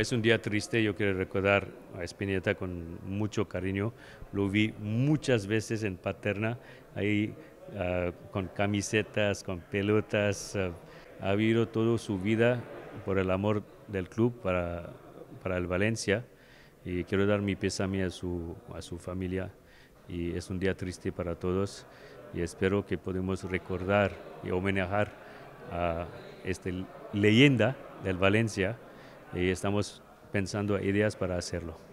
Es un día triste, yo quiero recordar a Espineta con mucho cariño. Lo vi muchas veces en Paterna, ahí ah, con camisetas, con pelotas. Ah, ha vivido toda su vida por el amor del club para, para el Valencia. Y quiero dar mi pésame a su, a su familia. Y es un día triste para todos. Y espero que podamos recordar y homenajar a esta leyenda del Valencia y estamos pensando ideas para hacerlo.